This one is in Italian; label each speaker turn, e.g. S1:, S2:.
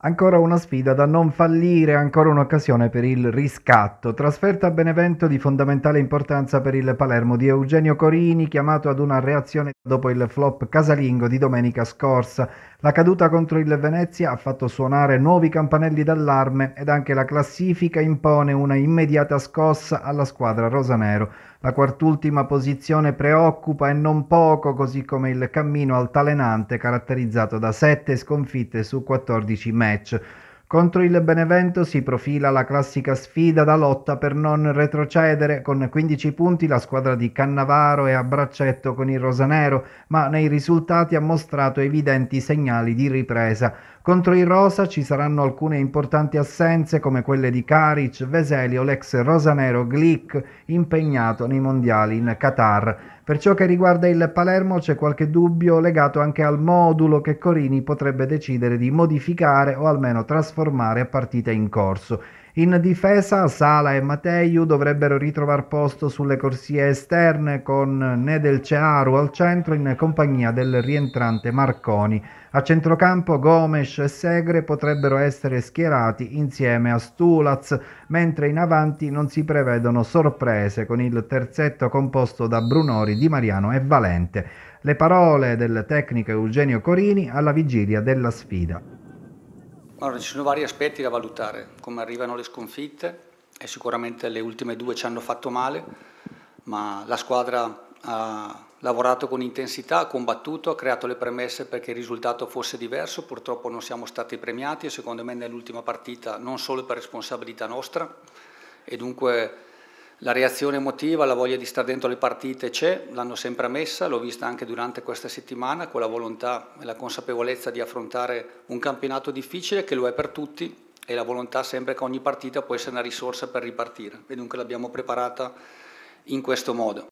S1: Ancora una sfida da non fallire, ancora un'occasione per il riscatto. Trasferta a Benevento di fondamentale importanza per il Palermo di Eugenio Corini, chiamato ad una reazione dopo il flop casalingo di domenica scorsa. La caduta contro il Venezia ha fatto suonare nuovi campanelli d'allarme ed anche la classifica impone una immediata scossa alla squadra rosanero. La quart'ultima posizione preoccupa e non poco, così come il cammino altalenante caratterizzato da 7 sconfitte su 14 metri match contro il Benevento si profila la classica sfida da lotta per non retrocedere, con 15 punti la squadra di Cannavaro è a braccetto con il Rosanero, ma nei risultati ha mostrato evidenti segnali di ripresa. Contro il Rosa ci saranno alcune importanti assenze come quelle di Karic, Veselio, l'ex Rosanero Glick impegnato nei mondiali in Qatar. Per ciò che riguarda il Palermo c'è qualche dubbio legato anche al modulo che Corini potrebbe decidere di modificare o almeno trasferire trasformare a partita in corso. In difesa Sala e Mateiu dovrebbero ritrovare posto sulle corsie esterne con Nedel Cearu al centro in compagnia del rientrante Marconi. A centrocampo Gomes e Segre potrebbero essere schierati insieme a Stulaz, mentre in avanti non si prevedono sorprese con il terzetto composto da Brunori, Di Mariano e Valente. Le parole del tecnico Eugenio Corini alla vigilia della sfida.
S2: Allora, ci sono vari aspetti da valutare, come arrivano le sconfitte e sicuramente le ultime due ci hanno fatto male, ma la squadra ha lavorato con intensità, ha combattuto, ha creato le premesse perché il risultato fosse diverso, purtroppo non siamo stati premiati e secondo me nell'ultima partita non solo per responsabilità nostra e dunque la reazione emotiva, la voglia di stare dentro le partite c'è, l'hanno sempre messa, l'ho vista anche durante questa settimana con la volontà e la consapevolezza di affrontare un campionato difficile che lo è per tutti e la volontà sempre che ogni partita può essere una risorsa per ripartire e dunque l'abbiamo preparata in questo modo.